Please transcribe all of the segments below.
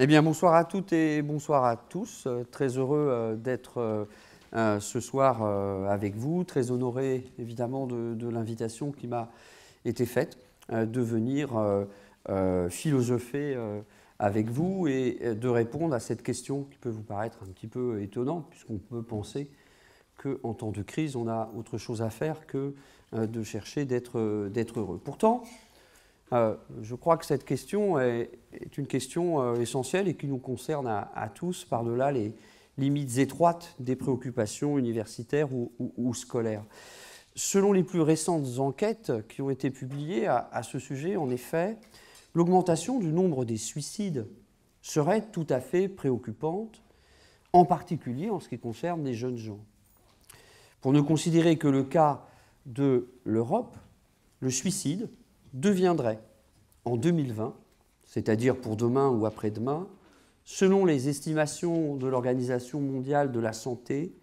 Eh bien, bonsoir à toutes et bonsoir à tous. Euh, très heureux euh, d'être euh, ce soir avec vous. Très honoré, évidemment, de, l'invitation qui m'a été faite de venir philosopher avec vous et de répondre à cette question qui peut vous paraître un petit peu étonnante, puisqu'on peut penser qu'en temps de crise, on a autre chose à faire que de chercher d'être heureux. Pourtant, euh, je crois que cette question est, une question euh, essentielle et qui nous concerne à, tous, par-delà les limites étroites des préoccupations universitaires ou, scolaires. Selon les plus récentes enquêtes qui ont été publiées à, à ce sujet, en effet, l'augmentation du nombre des suicides serait tout à fait préoccupante, en particulier en ce qui concerne les jeunes gens. Pour ne considérer que le cas de l'Europe, le suicide deviendrait en 2020, c'est-à-dire pour demain ou après-demain, selon les estimations de l'Organisation mondiale de la santé,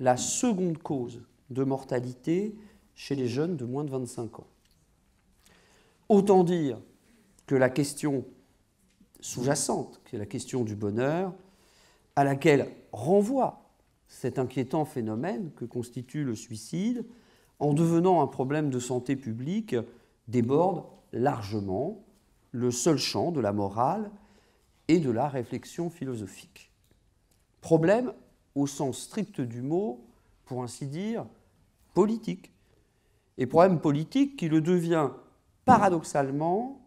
la seconde cause de mortalité chez les jeunes de moins de 25 ans. Autant dire que la question sous-jacente, qui est la question du bonheur, à laquelle renvoie cet inquiétant phénomène que constitue le suicide, en devenant un problème de santé publique déborde largement le seul champ de la morale et de la réflexion philosophique. Problème au sens strict du mot, pour ainsi dire, politique. Et problème politique qui le devient paradoxalement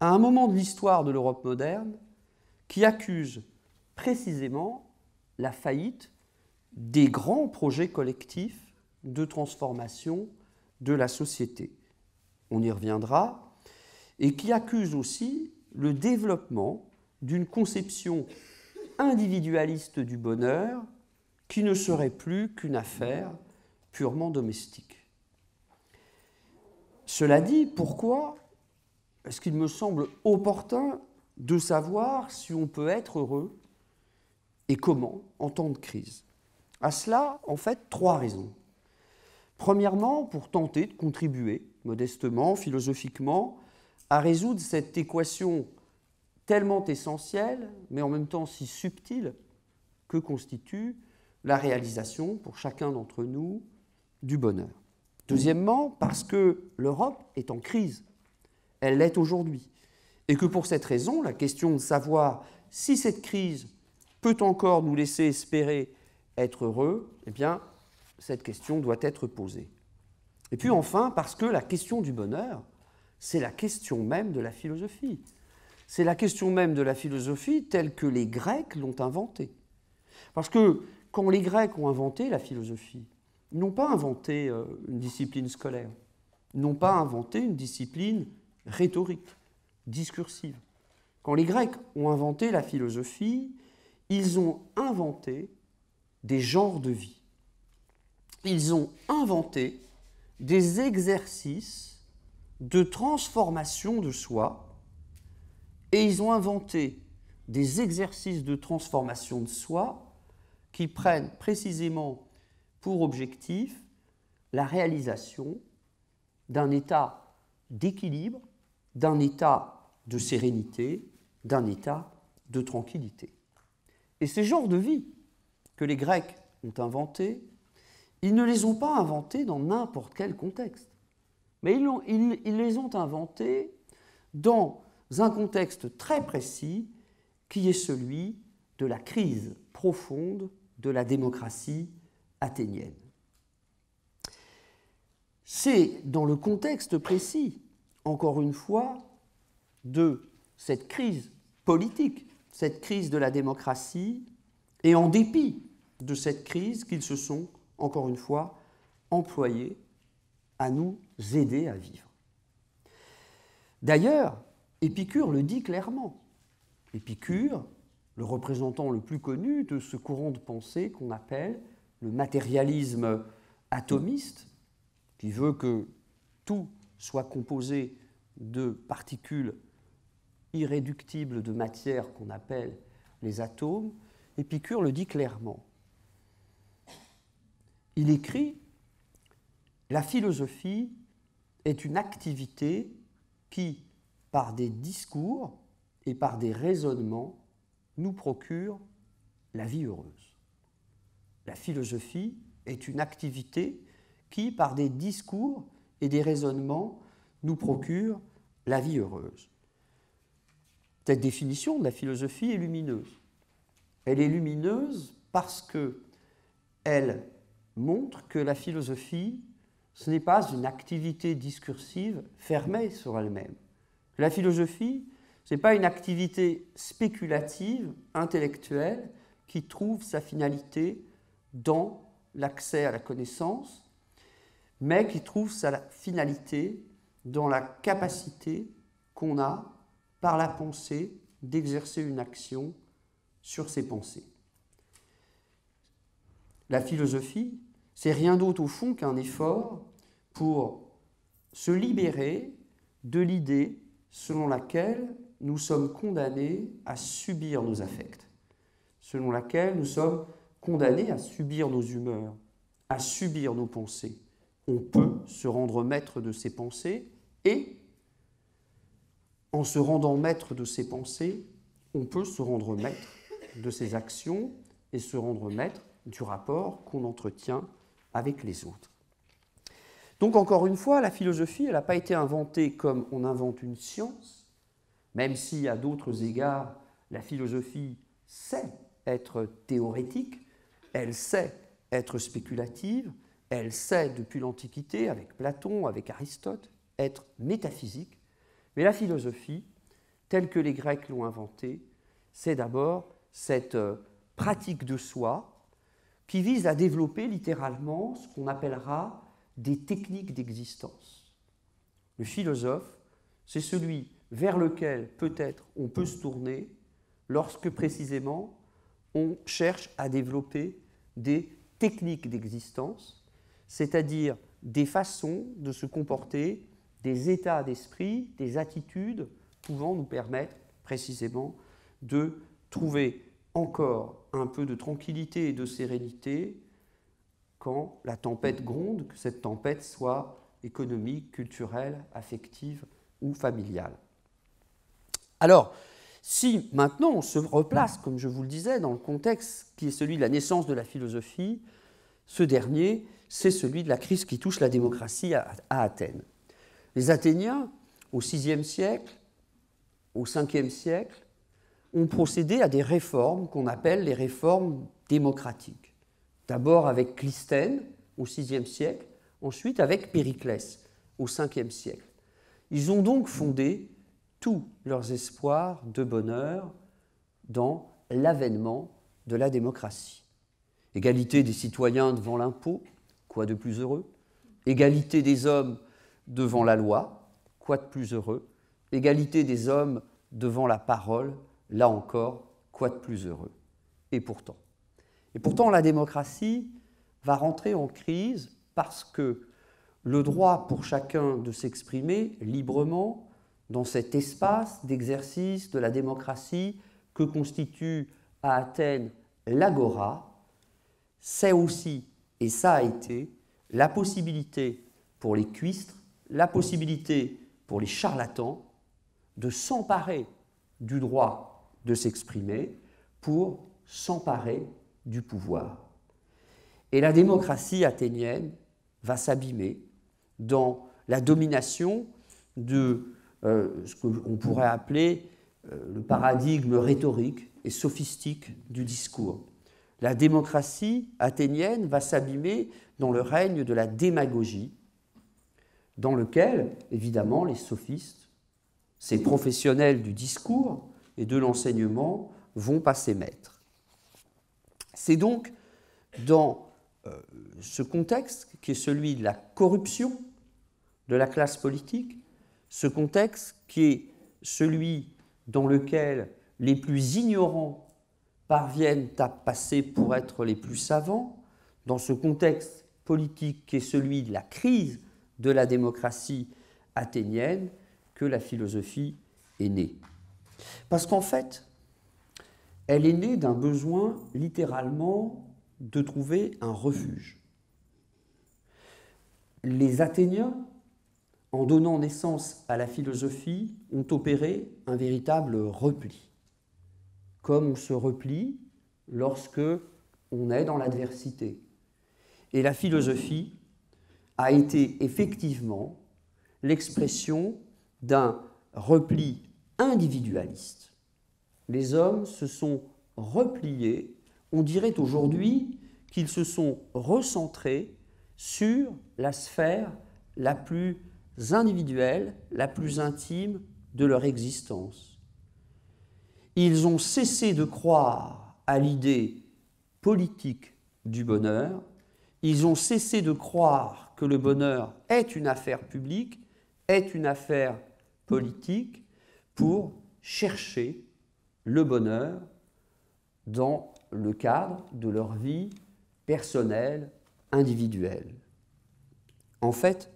à un moment de l'histoire de l'Europe moderne qui accuse précisément la faillite des grands projets collectifs de transformation de la société on y reviendra, et qui accuse aussi le développement d'une conception individualiste du bonheur qui ne serait plus qu'une affaire purement domestique. Cela dit, pourquoi est-ce qu'il me semble opportun de savoir si on peut être heureux et comment en temps de crise À cela, en fait, trois raisons. Premièrement, pour tenter de contribuer modestement, philosophiquement, à résoudre cette équation tellement essentielle, mais en même temps si subtile, que constitue la réalisation pour chacun d'entre nous du bonheur. Deuxièmement, parce que l'Europe est en crise. Elle l'est aujourd'hui. Et que pour cette raison, la question de savoir si cette crise peut encore nous laisser espérer être heureux, eh bien, cette question doit être posée. Et puis enfin, parce que la question du bonheur, c'est la question même de la philosophie. C'est la question même de la philosophie telle que les Grecs l'ont inventée. Parce que quand les Grecs ont inventé la philosophie, ils n'ont pas inventé euh, une discipline scolaire, ils n'ont pas inventé une discipline rhétorique, discursive. Quand les Grecs ont inventé la philosophie, ils ont inventé des genres de vie. Ils ont inventé des exercices de transformation de soi et ils ont inventé des exercices de transformation de soi qui prennent précisément pour objectif la réalisation d'un état d'équilibre, d'un état de sérénité, d'un état de tranquillité. Et ces genres de vie que les Grecs ont inventés ils ne les ont pas inventés dans n'importe quel contexte, mais ils, les ont inventés dans un contexte très précis qui est celui de la crise profonde de la démocratie athénienne. C'est dans le contexte précis, encore une fois, de cette crise politique, cette crise de la démocratie, et en dépit de cette crise qu'ils se sont encore une fois, employés à nous aider à vivre. D'ailleurs, Épicure le dit clairement. Épicure, le représentant le plus connu de ce courant de pensée qu'on appelle le matérialisme atomiste, qui veut que tout soit composé de particules irréductibles de matière qu'on appelle les atomes, Épicure le dit clairement il écrit La philosophie est une activité qui, par des discours et par des raisonnements, nous procure la vie heureuse. La philosophie est une activité qui, par des discours et des raisonnements, nous procure la vie heureuse. Cette définition de la philosophie est lumineuse. Elle est lumineuse parce que elle montre que la philosophie, ce n'est pas une activité discursive fermée sur elle-même. La philosophie, ce n'est pas une activité spéculative, intellectuelle, qui trouve sa finalité dans l'accès à la connaissance, mais qui trouve sa finalité dans la capacité qu'on a, par la pensée, d'exercer une action sur ses pensées. La philosophie, c'est rien d'autre au fond qu'un effort pour se libérer de l'idée selon laquelle nous sommes condamnés à subir nos affects, selon laquelle nous sommes condamnés à subir nos humeurs, à subir nos pensées. On peut se rendre maître de ses pensées et, en se rendant maître de ses pensées, on peut se rendre maître de ses actions et se rendre maître du rapport qu'on entretient avec les autres. Donc encore une fois, la philosophie, elle n'a pas été inventée comme on invente une science, même si à d'autres égards, la philosophie sait être théorétique, elle sait être spéculative, elle sait depuis l'Antiquité, avec Platon, avec Aristote, être métaphysique, mais la philosophie, telle que les Grecs l'ont inventée, c'est d'abord cette euh, pratique de soi qui vise à développer littéralement ce qu'on appellera des techniques d'existence. Le philosophe, c'est celui vers lequel peut-être on peut se tourner lorsque précisément on cherche à développer des techniques d'existence, c'est-à-dire des façons de se comporter, des états d'esprit, des attitudes pouvant nous permettre précisément de trouver encore un peu de tranquillité et de sérénité quand la tempête gronde, que cette tempête soit économique, culturelle, affective ou familiale. Alors, si maintenant on se replace, comme je vous le disais, dans le contexte qui est celui de la naissance de la philosophie, ce dernier, c'est celui de la crise qui touche la démocratie à, Athènes. Les Athéniens, au VIe siècle, au Ve siècle, ont procédé à des réformes qu'on appelle les réformes démocratiques. D'abord avec Clisthène au VIe siècle, ensuite avec Périclès au Ve siècle. Ils ont donc fondé tous leurs espoirs de bonheur dans l'avènement de la démocratie. Égalité des citoyens devant l'impôt, quoi de plus heureux Égalité des hommes devant la loi, quoi de plus heureux Égalité des hommes devant la parole, là encore, quoi de plus heureux Et pourtant. Et pourtant, la démocratie va rentrer en crise parce que le droit pour chacun de s'exprimer librement dans cet espace d'exercice de la démocratie que constitue à Athènes l'agora, c'est aussi, et ça a été, la possibilité pour les cuistres, la possibilité pour les charlatans de s'emparer du droit de s'exprimer pour s'emparer du pouvoir. Et la démocratie athénienne va s'abîmer dans la domination de euh, ce qu'on pourrait appeler euh, le paradigme rhétorique et sophistique du discours. La démocratie athénienne va s'abîmer dans le règne de la démagogie, dans lequel, évidemment, les sophistes, ces professionnels du discours, et de l'enseignement vont passer maître. C'est donc dans euh, ce contexte, qui est celui de la corruption de la classe politique, ce contexte qui est celui dans lequel les plus ignorants parviennent à passer pour être les plus savants, dans ce contexte politique qui est celui de la crise de la démocratie athénienne, que la philosophie est née. Parce qu'en fait, elle est née d'un besoin littéralement de trouver un refuge. Les Athéniens, en donnant naissance à la philosophie, ont opéré un véritable repli. Comme on se replie lorsque on est dans l'adversité. Et la philosophie a été effectivement l'expression d'un repli individualiste. Les hommes se sont repliés, on dirait aujourd'hui qu'ils se sont recentrés sur la sphère la plus individuelle, la plus intime de leur existence. Ils ont cessé de croire à l'idée politique du bonheur, ils ont cessé de croire que le bonheur est une affaire publique, est une affaire politique, pour chercher le bonheur dans le cadre de leur vie personnelle, individuelle. En fait,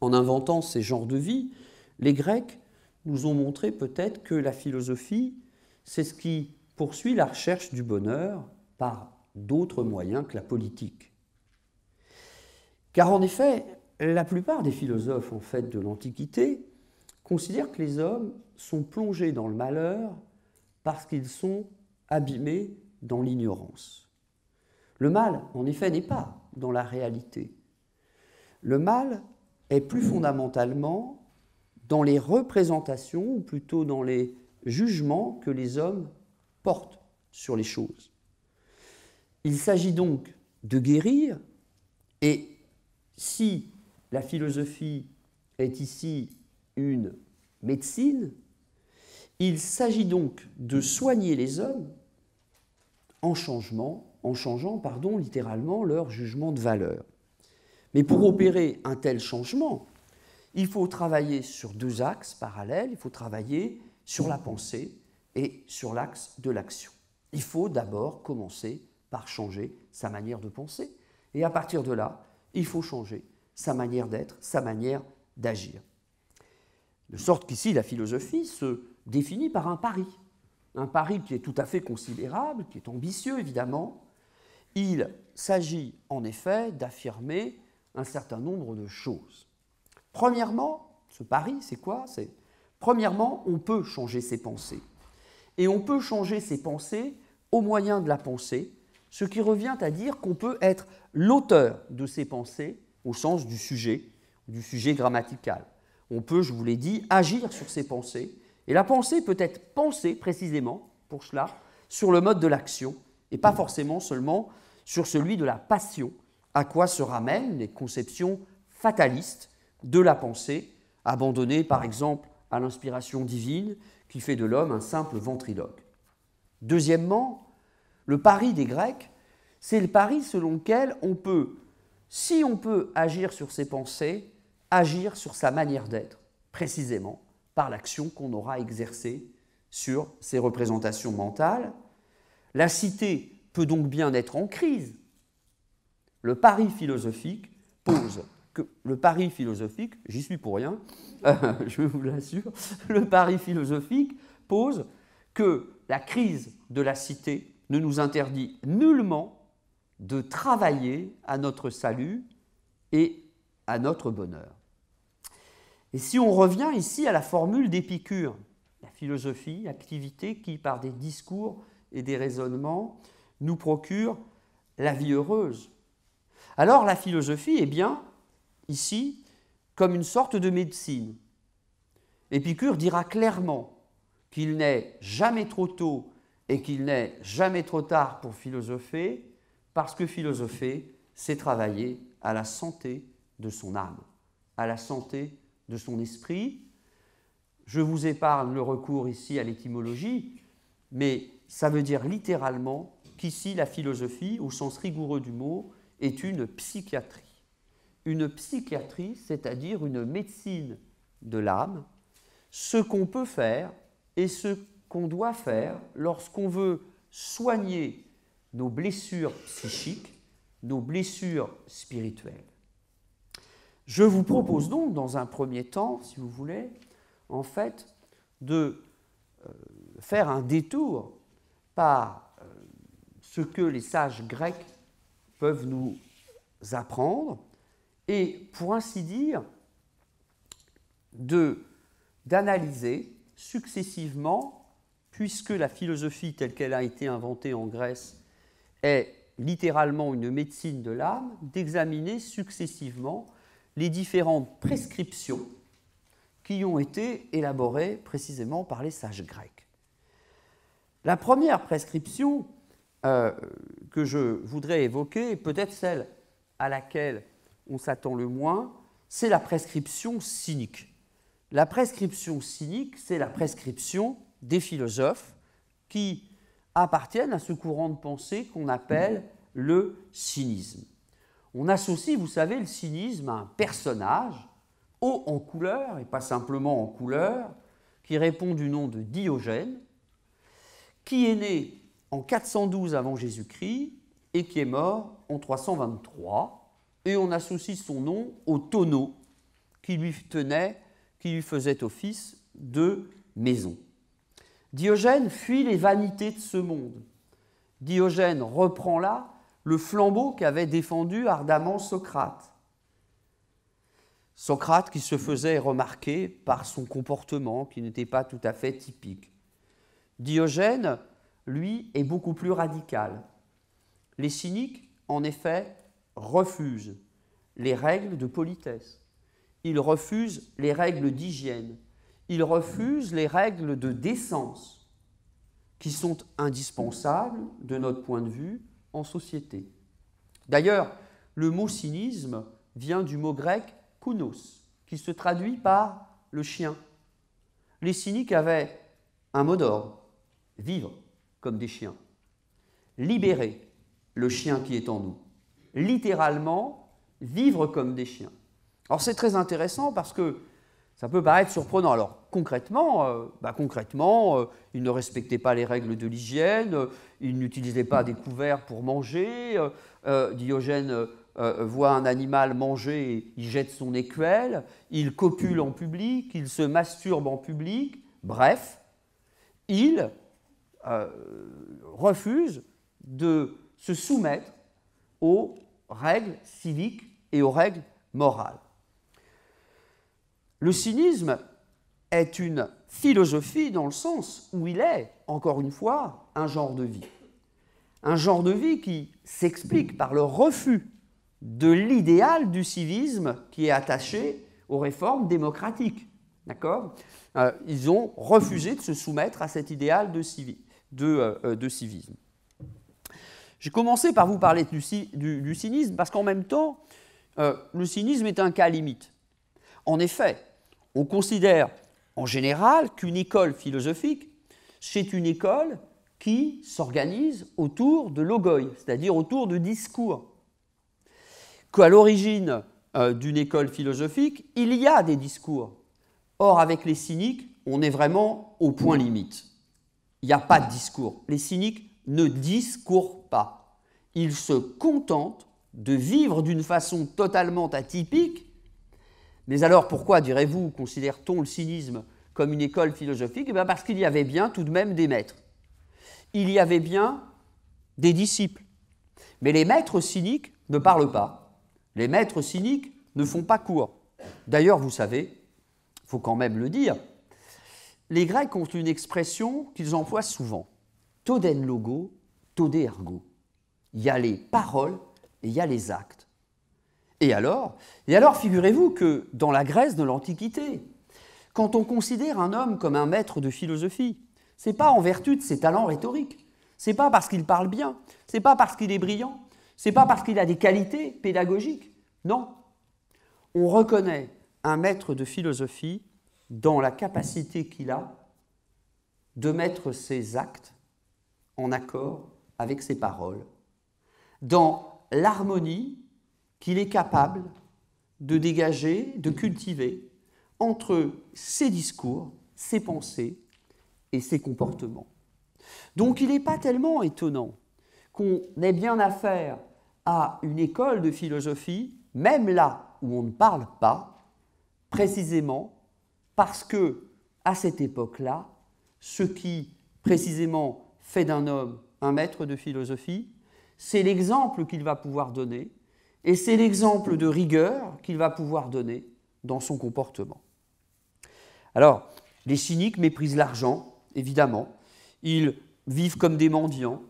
en inventant ces genres de vie, les Grecs nous ont montré peut-être que la philosophie, c'est ce qui poursuit la recherche du bonheur par d'autres moyens que la politique. Car en effet, la plupart des philosophes en fait de l'Antiquité considère que les hommes sont plongés dans le malheur parce qu'ils sont abîmés dans l'ignorance. Le mal, en effet, n'est pas dans la réalité. Le mal est plus fondamentalement dans les représentations, ou plutôt dans les jugements que les hommes portent sur les choses. Il s'agit donc de guérir, et si la philosophie est ici une médecine, il s'agit donc de soigner les hommes en, changement, en changeant pardon, littéralement leur jugement de valeur. Mais pour opérer un tel changement, il faut travailler sur deux axes parallèles. Il faut travailler sur la pensée et sur l'axe de l'action. Il faut d'abord commencer par changer sa manière de penser. Et à partir de là, il faut changer sa manière d'être, sa manière d'agir. De sorte qu'ici, la philosophie se définit par un pari. Un pari qui est tout à fait considérable, qui est ambitieux évidemment. Il s'agit en effet d'affirmer un certain nombre de choses. Premièrement, ce pari, c'est quoi C'est premièrement, on peut changer ses pensées. Et on peut changer ses pensées au moyen de la pensée, ce qui revient à dire qu'on peut être l'auteur de ses pensées au sens du sujet, du sujet grammatical on peut, je vous l'ai dit, agir sur ses pensées. Et la pensée peut être pensée précisément, pour cela, sur le mode de l'action, et pas forcément seulement sur celui de la passion, à quoi se ramènent les conceptions fatalistes de la pensée, abandonnée par exemple à l'inspiration divine qui fait de l'homme un simple ventriloque. Deuxièmement, le pari des Grecs, c'est le pari selon lequel on peut, si on peut agir sur ses pensées, agir sur sa manière d'être, précisément par l'action qu'on aura exercée sur ses représentations mentales. La cité peut donc bien être en crise. Le pari philosophique pose que le pari philosophique, j'y suis pour rien, je vous l'assure, le pari philosophique pose que la crise de la cité ne nous interdit nullement de travailler à notre salut et à notre bonheur. Et si on revient ici à la formule d'Épicure, la philosophie, activité qui, par des discours et des raisonnements, nous procure la vie heureuse. Alors la philosophie est bien, ici, comme une sorte de médecine. Épicure dira clairement qu'il n'est jamais trop tôt et qu'il n'est jamais trop tard pour philosopher, parce que philosopher, c'est travailler à la santé de son âme, à la santé de de son esprit. Je vous épargne le recours ici à l'étymologie, mais ça veut dire littéralement qu'ici la philosophie, au sens rigoureux du mot, est une psychiatrie. Une psychiatrie, c'est-à-dire une médecine de l'âme, ce qu'on peut faire et ce qu'on doit faire lorsqu'on veut soigner nos blessures psychiques, nos blessures spirituelles. Je vous propose donc, dans un premier temps, si vous voulez, en fait, de euh, faire un détour par euh, ce que les sages grecs peuvent nous apprendre et, pour ainsi dire, d'analyser successivement, puisque la philosophie telle qu'elle a été inventée en Grèce est littéralement une médecine de l'âme, d'examiner successivement les différentes prescriptions qui ont été élaborées précisément par les sages grecs. La première prescription euh, que je voudrais évoquer, peut-être celle à laquelle on s'attend le moins, c'est la prescription cynique. La prescription cynique, c'est la prescription des philosophes qui appartiennent à ce courant de pensée qu'on appelle le cynisme on associe, vous savez, le cynisme à un personnage, haut en couleur, et pas simplement en couleur, qui répond du nom de Diogène, qui est né en 412 avant Jésus-Christ et qui est mort en 323, et on associe son nom au tonneau qui lui tenait, qui lui faisait office de maison. Diogène fuit les vanités de ce monde. Diogène reprend là le flambeau qu'avait défendu ardemment Socrate. Socrate qui se faisait remarquer par son comportement qui n'était pas tout à fait typique. Diogène, lui, est beaucoup plus radical. Les cyniques, en effet, refusent les règles de politesse. Ils refusent les règles d'hygiène. Ils refusent les règles de décence qui sont indispensables, de notre point de vue, société. D'ailleurs, le mot cynisme vient du mot grec kounos, qui se traduit par le chien. Les cyniques avaient un mot d'ordre, vivre comme des chiens, libérer le chien qui est en nous, littéralement vivre comme des chiens. Alors c'est très intéressant parce que ça peut paraître surprenant. Alors concrètement, euh, bah, concrètement euh, ne respectait pas les règles de l'hygiène, euh, il n'utilisait pas des couverts pour manger. Diogène voit un animal manger, il jette son écuelle, il copule en public, il se masturbe en public. Bref, il refuse de se soumettre aux règles civiques et aux règles morales. Le cynisme est une philosophie dans le sens où il est, encore une fois, un genre de vie. Un genre de vie qui s'explique par le refus de l'idéal du civisme qui est attaché aux réformes démocratiques. D'accord euh, Ils ont refusé de se soumettre à cet idéal de, euh, euh, civisme. J'ai commencé par vous parler du, cynisme parce qu'en même temps, le cynisme est un cas limite. En effet, on considère en général qu'une école philosophique, c'est une école qui s'organise autour de logoi, c'est-à-dire autour de discours. Qu'à l'origine euh, d'une école philosophique, il y a des discours. Or, avec les cyniques, on est vraiment au point limite. Il n'y a pas de discours. Les cyniques ne discourent pas. Ils se contentent de vivre d'une façon totalement atypique mais alors pourquoi, direz-vous, considère-t-on le cynisme comme une école philosophique eh Parce qu'il y avait bien tout de même des maîtres. Il y avait bien des disciples. Mais les maîtres cyniques ne parlent pas. Les maîtres cyniques ne font pas cours. D'ailleurs, vous savez, il faut quand même le dire, les Grecs ont une expression qu'ils emploient souvent. Toden logo, tode ergo. Il y a les paroles et il y a les actes. Et alors Et alors, figurez-vous que dans la Grèce de l'Antiquité, quand on considère un homme comme un maître de philosophie, c'est pas en vertu de ses talents rhétoriques, c'est pas parce qu'il parle bien, c'est pas parce qu'il est brillant, c'est pas parce qu'il a des qualités pédagogiques. Non. On reconnaît un maître de philosophie dans la capacité qu'il a de mettre ses actes en accord avec ses paroles, dans l'harmonie qu'il est capable de dégager, de cultiver entre ses discours, ses pensées et ses comportements. Donc il n'est pas tellement étonnant qu'on ait bien affaire à une école de philosophie, même là où on ne parle pas, précisément parce que, à cette époque-là, ce qui précisément fait d'un homme un maître de philosophie, c'est l'exemple qu'il va pouvoir donner, et c'est l'exemple de rigueur qu'il va pouvoir donner dans son comportement. Alors, les cyniques méprisent l'argent, évidemment. Ils vivent comme des mendiants.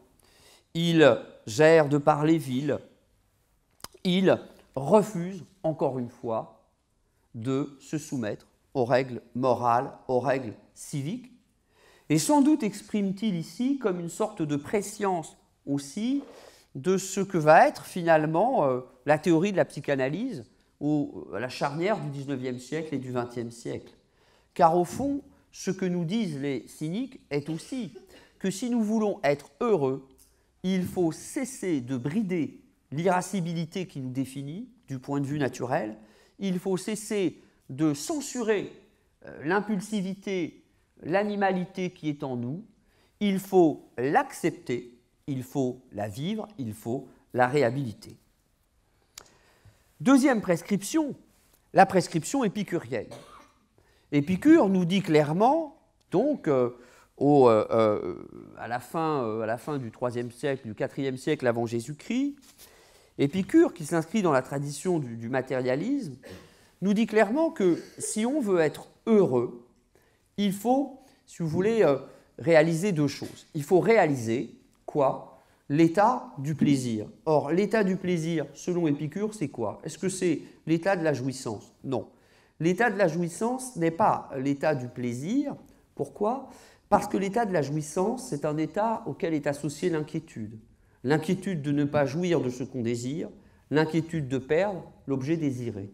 Ils gèrent de par les villes. Ils refusent, encore une fois, de se soumettre aux règles morales, aux règles civiques. Et sans doute exprime-t-il ici comme une sorte de préscience aussi de ce que va être finalement euh, la théorie de la psychanalyse ou euh, la charnière du 19e siècle et du 20e siècle. Car au fond, ce que nous disent les cyniques est aussi que si nous voulons être heureux, il faut cesser de brider l'irascibilité qui nous définit du point de vue naturel, il faut cesser de censurer euh, l'impulsivité, l'animalité qui est en nous, il faut l'accepter, il faut la vivre, il faut la réhabiliter. Deuxième prescription, la prescription épicurienne. Épicure nous dit clairement, donc, euh, au, euh, euh, à, la fin, à, la fin, du IIIe siècle, du IVe siècle avant Jésus-Christ, Épicure, qui s'inscrit dans la tradition du matérialisme, nous dit clairement que si on veut être heureux, il faut, si vous voulez, réaliser deux choses. Il faut réaliser quoi L'état du plaisir. Or, l'état du plaisir, selon Épicure, c'est quoi Est-ce que c'est l'état de la jouissance Non. L'état de la jouissance n'est pas l'état du plaisir. Pourquoi Parce que l'état de la jouissance, c'est un état auquel est associée l'inquiétude. L'inquiétude de ne pas jouir de ce qu'on désire, l'inquiétude de perdre l'objet désiré.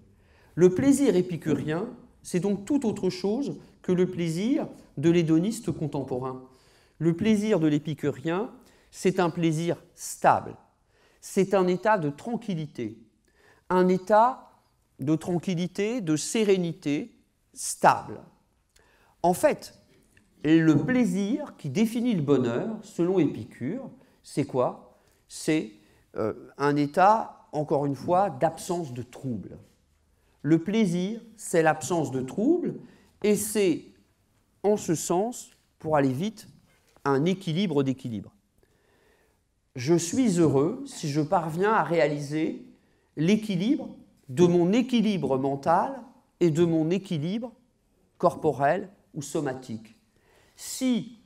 Le plaisir épicurien, c'est donc tout autre chose que le plaisir de l'hédoniste contemporain. Le plaisir de l'épicurien, c'est un plaisir stable. C'est un état de tranquillité. Un état de tranquillité, de sérénité stable. En fait, le plaisir qui définit le bonheur, selon Épicure, c'est quoi C'est euh, un état, encore une fois, d'absence de trouble. Le plaisir, c'est l'absence de trouble, et c'est, en ce sens, pour aller vite, un équilibre d'équilibre je suis heureux si je parviens à réaliser l'équilibre de mon équilibre mental et de mon équilibre corporel ou somatique. Si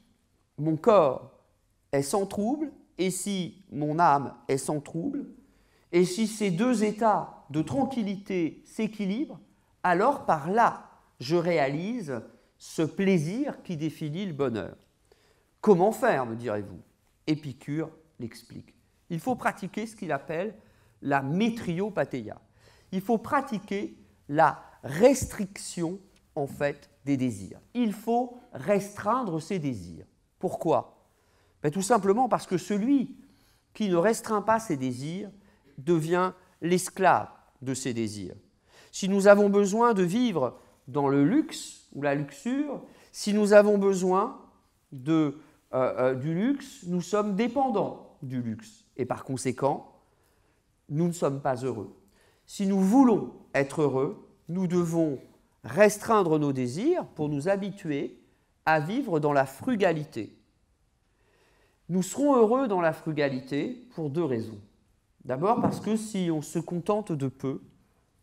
mon corps est sans trouble et si mon âme est sans trouble, et si ces deux états de tranquillité s'équilibrent, alors par là, je réalise ce plaisir qui définit le bonheur. Comment faire, me direz-vous Épicure il faut pratiquer ce qu'il appelle la métriopathéia. Il faut pratiquer la restriction en fait des désirs. Il faut restreindre ses désirs. Pourquoi ben, Tout simplement parce que celui qui ne restreint pas ses désirs devient l'esclave de ses désirs. Si nous avons besoin de vivre dans le luxe ou la luxure, si nous avons besoin de, euh, euh, du luxe, nous sommes dépendants du luxe. Et par conséquent, nous ne sommes pas heureux. Si nous voulons être heureux, nous devons restreindre nos désirs pour nous habituer à vivre dans la frugalité. Nous serons heureux dans la frugalité pour deux raisons. D'abord parce que si on se contente de peu,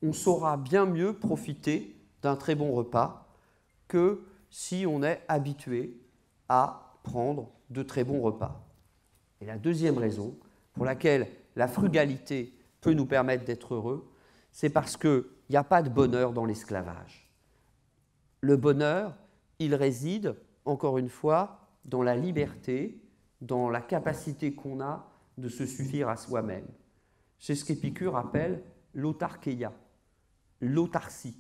on saura bien mieux profiter d'un très bon repas que si on est habitué à prendre de très bons repas. Et la deuxième raison pour laquelle la frugalité peut nous permettre d'être heureux, c'est parce qu'il n'y a pas de bonheur dans l'esclavage. Le bonheur, il réside, encore une fois, dans la liberté, dans la capacité qu'on a de se suffire à soi-même. C'est ce qu'Épicure appelle l'autarkeia, l'autarcie.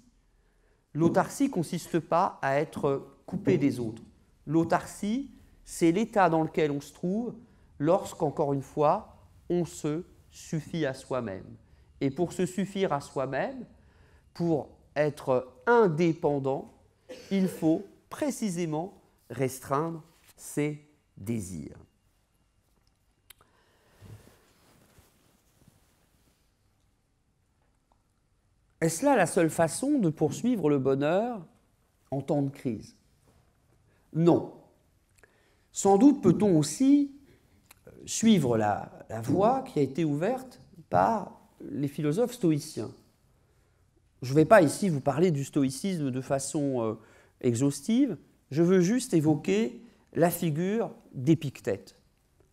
L'autarcie consiste pas à être coupé des autres. L'autarcie, c'est l'état dans lequel on se trouve lorsqu'encore une fois, on se suffit à soi-même. Et pour se suffire à soi-même, pour être indépendant, il faut précisément restreindre ses désirs. Est-ce là la seule façon de poursuivre le bonheur en temps de crise Non. Sans doute peut-on aussi suivre la, voie qui a été ouverte par les philosophes stoïciens. Je ne vais pas ici vous parler du stoïcisme de façon euh, exhaustive, je veux juste évoquer la figure d'Épictète,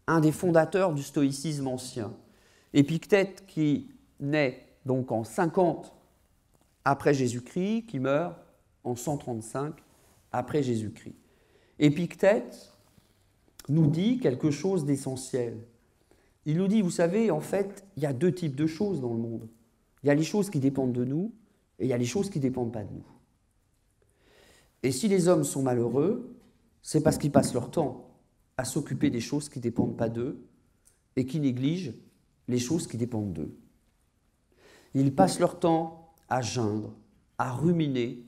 un des fondateurs du stoïcisme ancien. Épictète qui naît donc en 50 après Jésus-Christ, qui meurt en 135 après Jésus-Christ. Épictète nous dit quelque chose d'essentiel. Il nous dit, vous savez, en fait, il y a deux types de choses dans le monde. Il y a les choses qui dépendent de nous et il y a les choses qui ne dépendent pas de nous. Et si les hommes sont malheureux, c'est parce qu'ils passent leur temps à s'occuper des choses qui ne dépendent pas d'eux et qui négligent les choses qui dépendent d'eux. Ils passent leur temps à geindre, à ruminer,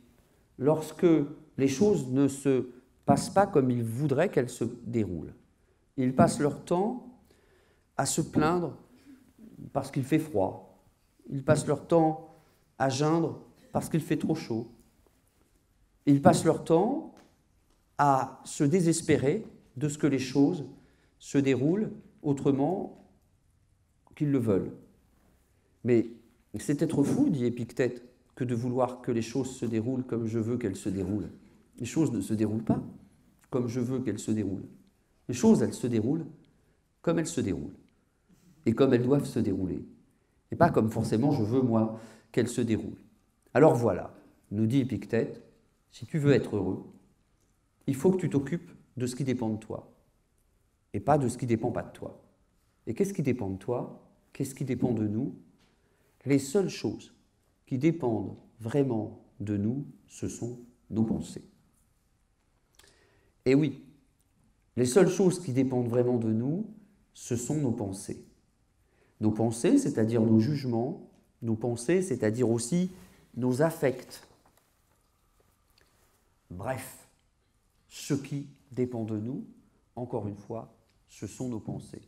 lorsque les choses ne se passent pas comme ils voudraient qu'elles se déroulent. Ils passent leur temps à se plaindre parce qu'il fait froid. Ils passent leur temps à geindre parce qu'il fait trop chaud. Ils passent leur temps à se désespérer de ce que les choses se déroulent autrement qu'ils le veulent. Mais c'est être fou, dit Épictète, que de vouloir que les choses se déroulent comme je veux qu'elles se déroulent. Les choses ne se déroulent pas comme je veux qu'elles se déroulent. Les choses, elles se déroulent comme elles se déroulent et comme elles doivent se dérouler. Et pas comme forcément je veux, moi, qu'elles se déroulent. Alors voilà, nous dit Épictète, si tu veux être heureux, il faut que tu t'occupes de ce qui dépend de toi et pas de ce qui dépend pas de toi. Et qu'est-ce qui dépend de toi Qu'est-ce qui dépend de nous Les seules choses qui dépendent vraiment de nous, ce sont nos pensées. Et eh oui, les seules choses qui dépendent vraiment de nous, ce sont nos pensées. Nos pensées, c'est-à-dire nos jugements, nos pensées, c'est-à-dire aussi nos affects. Bref, ce qui dépend de nous, encore une fois, ce sont nos pensées.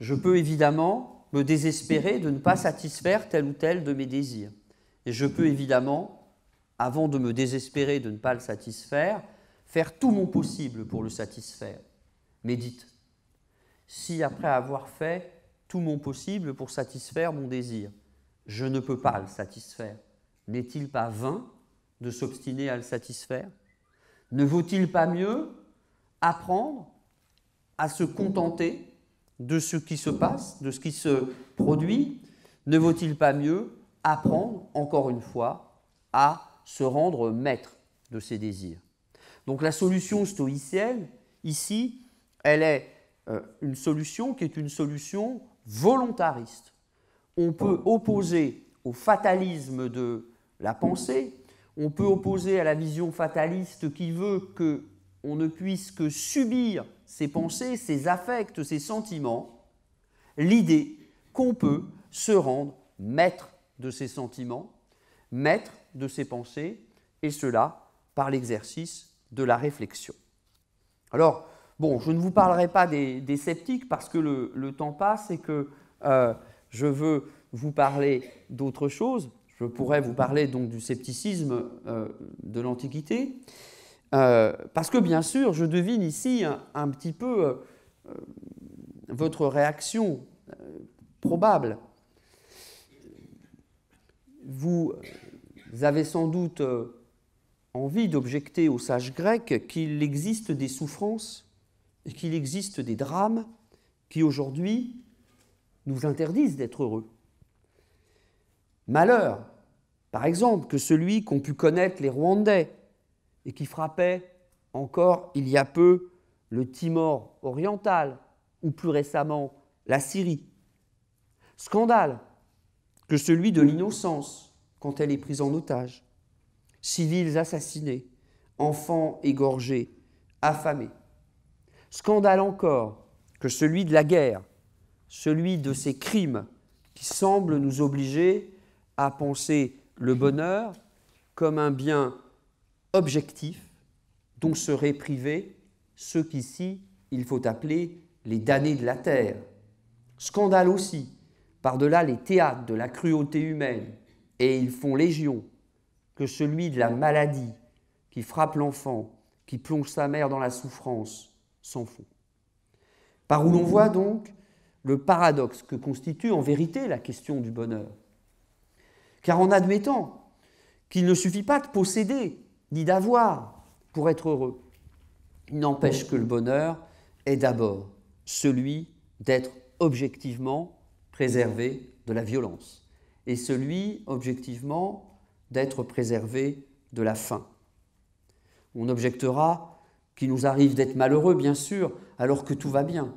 Je peux évidemment me désespérer de ne pas satisfaire tel ou tel de mes désirs. Et je peux évidemment, avant de me désespérer de ne pas le satisfaire, faire tout mon possible pour le satisfaire. Mais dites, si après avoir fait tout mon possible pour satisfaire mon désir, je ne peux pas le satisfaire, n'est-il pas vain de s'obstiner à le satisfaire Ne vaut-il pas mieux apprendre à se contenter de ce qui se passe, de ce qui se produit Ne vaut-il pas mieux apprendre, encore une fois, à se rendre maître de ses désirs donc la solution stoïcienne, ici, elle est euh, une solution qui est une solution volontariste. On peut opposer au fatalisme de la pensée, on peut opposer à la vision fataliste qui veut que on ne puisse que subir ses pensées, ses affects, ses sentiments, l'idée qu'on peut se rendre maître de ses sentiments, maître de ses pensées, et cela par l'exercice de la réflexion. Alors, bon, je ne vous parlerai pas des, sceptiques parce que le, temps passe et que euh, je veux vous parler d'autre chose. Je pourrais vous parler donc du scepticisme euh, de l'Antiquité. Euh, parce que bien sûr, je devine ici un, un petit peu votre réaction probable. Vous avez sans doute envie d'objecter aux sages grecs qu'il existe des souffrances et qu'il existe des drames qui aujourd'hui nous interdisent d'être heureux. Malheur, par exemple, que celui qu'ont pu connaître les Rwandais et qui frappait encore il y a peu le Timor oriental ou plus récemment la Syrie. Scandale que celui de l'innocence quand elle est prise en otage civils assassinés, enfants égorgés, affamés. Scandale encore que celui de la guerre, celui de ces crimes qui semblent nous obliger à penser le bonheur comme un bien objectif dont seraient privés ceux qu'ici il faut appeler les damnés de la terre. Scandale aussi, par-delà les théâtres de la cruauté humaine, et ils font légion que celui de la maladie qui frappe l'enfant, qui plonge sa mère dans la souffrance, s'en font. Par où l'on voit donc le paradoxe que constitue en vérité la question du bonheur. Car en admettant qu'il ne suffit pas de posséder ni d'avoir pour être heureux, il n'empêche que le bonheur est d'abord celui d'être objectivement préservé de la violence et celui objectivement d'être préservé de la faim. On objectera qu'il nous arrive d'être malheureux, bien sûr, alors que tout va bien.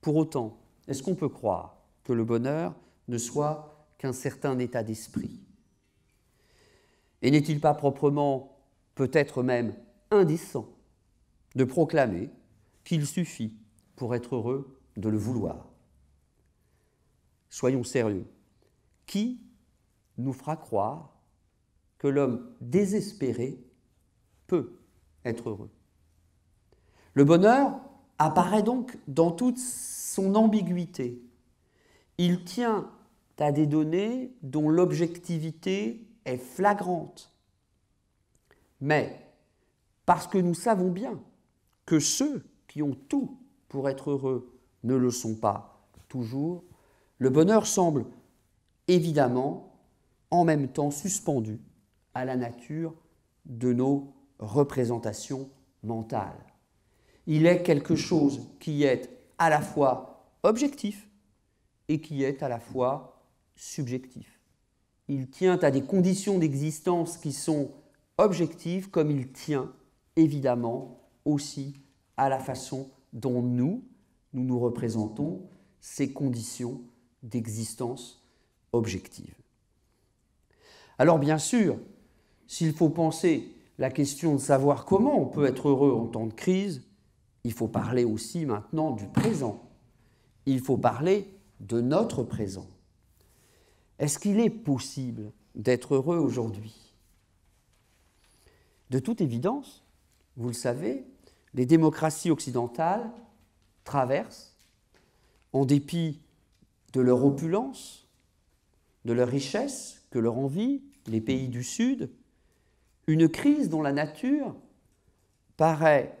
Pour autant, est-ce qu'on peut croire que le bonheur ne soit qu'un certain état d'esprit Et n'est-il pas proprement, peut-être même indécent, de proclamer qu'il suffit, pour être heureux, de le vouloir Soyons sérieux. Qui nous fera croire que l'homme désespéré peut être heureux. Le bonheur apparaît donc dans toute son ambiguïté. Il tient à des données dont l'objectivité est flagrante. Mais parce que nous savons bien que ceux qui ont tout pour être heureux ne le sont pas toujours, le bonheur semble évidemment en même temps suspendu à la nature de nos représentations mentales. Il est quelque chose qui est à la fois objectif et qui est à la fois subjectif. Il tient à des conditions d'existence qui sont objectives comme il tient évidemment aussi à la façon dont nous, nous nous représentons ces conditions d'existence objectives. Alors bien sûr, s'il faut penser la question de savoir comment on peut être heureux en temps de crise, il faut parler aussi maintenant du présent. Il faut parler de notre présent. Est-ce qu'il est possible d'être heureux aujourd'hui De toute évidence, vous le savez, les démocraties occidentales traversent, en dépit de leur opulence, de leur richesse que leur envie, les pays du Sud, une crise dont la nature paraît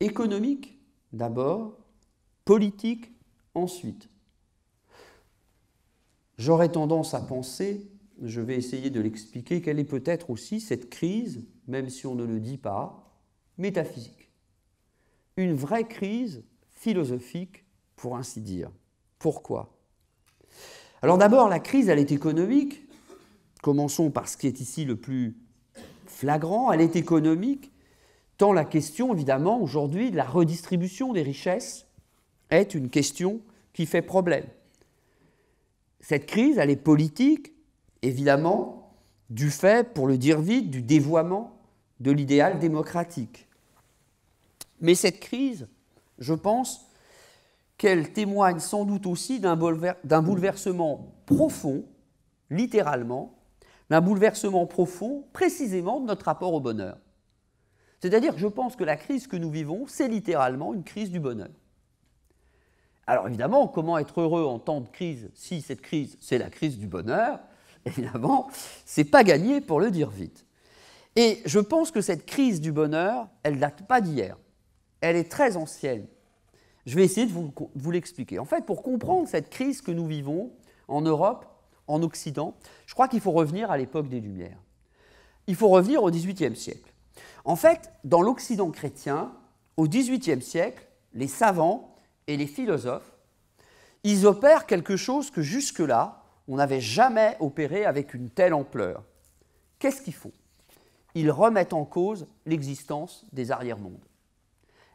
économique d'abord, politique ensuite. J'aurais tendance à penser, je vais essayer de l'expliquer, quelle est peut-être aussi cette crise, même si on ne le dit pas, métaphysique. Une vraie crise philosophique, pour ainsi dire. Pourquoi Alors d'abord, la crise, elle est économique. Commençons par ce qui est ici le plus elle est économique, tant la question, évidemment, aujourd'hui, de la redistribution des richesses est une question qui fait problème. Cette crise, elle est politique, évidemment, du fait, pour le dire vite, du dévoiement de l'idéal démocratique. Mais cette crise, je pense qu'elle témoigne sans doute aussi d'un bouleversement profond, littéralement, un bouleversement profond précisément de notre rapport au bonheur. C'est-à-dire que je pense que la crise que nous vivons, c'est littéralement une crise du bonheur. Alors évidemment, comment être heureux en temps de crise si cette crise, c'est la crise du bonheur Évidemment, c'est pas gagné pour le dire vite. Et je pense que cette crise du bonheur, elle date pas d'hier. Elle est très ancienne. Je vais essayer de vous l'expliquer. En fait, pour comprendre cette crise que nous vivons en Europe, en Occident, je crois qu'il faut revenir à l'époque des Lumières. Il faut revenir au XVIIIe siècle. En fait, dans l'Occident chrétien, au XVIIIe siècle, les savants et les philosophes, ils opèrent quelque chose que jusque-là, on n'avait jamais opéré avec une telle ampleur. Qu'est-ce qu'ils font Ils remettent en cause l'existence des arrière-mondes.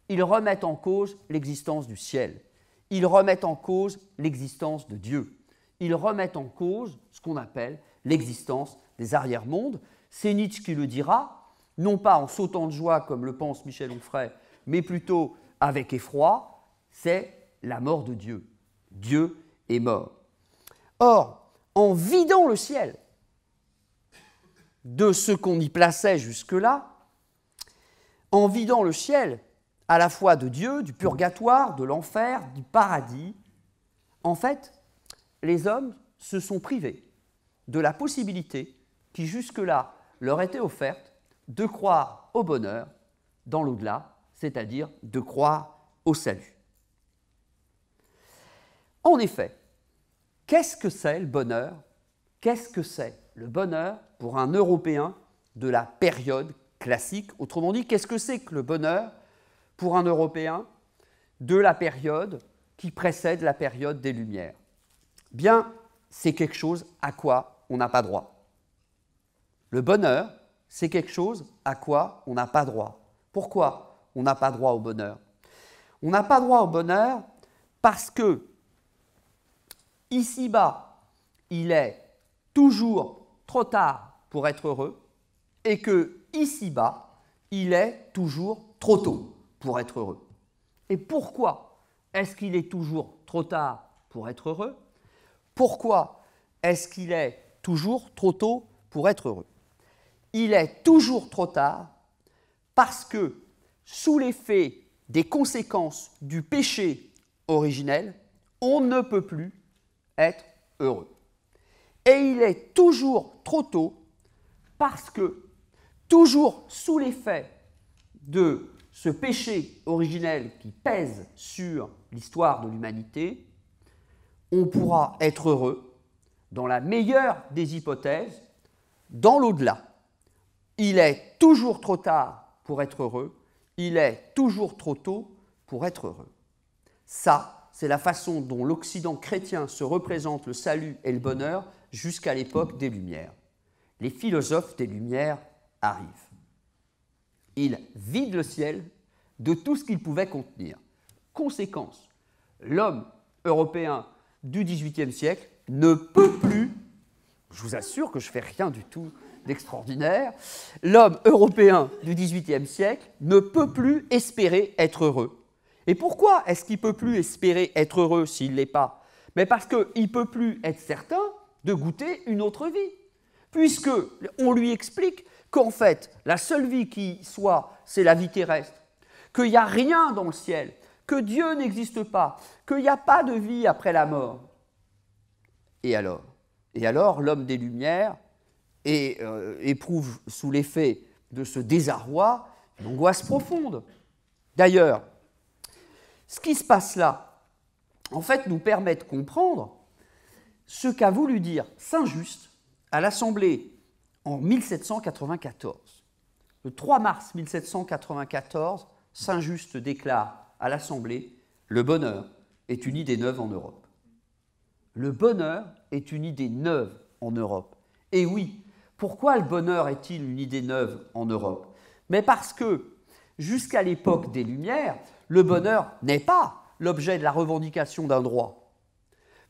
Ils remettent en cause l'existence du ciel. Ils remettent en cause l'existence de Dieu ils remettent en cause ce qu'on appelle l'existence des arrière-mondes. C'est Nietzsche qui le dira, non pas en sautant de joie comme le pense Michel Onfray, mais plutôt avec effroi, c'est la mort de Dieu. Dieu est mort. Or, en vidant le ciel de ce qu'on y plaçait jusque-là, en vidant le ciel à la fois de Dieu, du purgatoire, de l'enfer, du paradis, en fait, les hommes se sont privés de la possibilité qui jusque-là leur était offerte de croire au bonheur dans l'au-delà, c'est-à-dire de croire au salut. En effet, qu'est-ce que c'est le bonheur Qu'est-ce que c'est le bonheur pour un Européen de la période classique Autrement dit, qu'est-ce que c'est que le bonheur pour un Européen de la période qui précède la période des Lumières bien, c'est quelque chose à quoi on n'a pas droit. Le bonheur, c'est quelque chose à quoi on n'a pas droit. Pourquoi on n'a pas droit au bonheur On n'a pas droit au bonheur parce que ici-bas, il est toujours trop tard pour être heureux et que ici-bas, il est toujours trop tôt pour être heureux. Et pourquoi est-ce qu'il est toujours trop tard pour être heureux pourquoi est-ce qu'il est toujours trop tôt pour être heureux Il est toujours trop tard parce que, sous l'effet des conséquences du péché originel, on ne peut plus être heureux. Et il est toujours trop tôt parce que, toujours sous l'effet de ce péché originel qui pèse sur l'histoire de l'humanité, on pourra être heureux, dans la meilleure des hypothèses, dans l'au-delà. Il est toujours trop tard pour être heureux, il est toujours trop tôt pour être heureux. Ça, c'est la façon dont l'Occident chrétien se représente le salut et le bonheur jusqu'à l'époque des Lumières. Les philosophes des Lumières arrivent. Ils vident le ciel de tout ce qu'il pouvait contenir. Conséquence, l'homme européen du XVIIIe siècle ne peut plus, je vous assure que je fais rien du tout d'extraordinaire, l'homme européen du XVIIIe siècle ne peut plus espérer être heureux. Et pourquoi est-ce qu'il ne peut plus espérer être heureux s'il ne l'est pas Mais parce qu'il ne peut plus être certain de goûter une autre vie. Puisque on lui explique qu'en fait, la seule vie qui soit, c'est la vie terrestre, qu'il n'y a rien dans le ciel, que Dieu n'existe pas, qu'il n'y a pas de vie après la mort. Et alors Et alors l'homme des Lumières euh, éprouve sous l'effet de ce désarroi une angoisse profonde. D'ailleurs, ce qui se passe là, en fait, nous permet de comprendre ce qu'a voulu dire Saint-Just à l'Assemblée en 1794. Le 3 mars 1794, Saint-Just déclare à l'Assemblée Le bonheur est une idée neuve en Europe. Le bonheur est une idée neuve en Europe. Et oui, pourquoi le bonheur est-il une idée neuve en Europe Mais parce que, jusqu'à l'époque des Lumières, le bonheur n'est pas l'objet de la revendication d'un droit.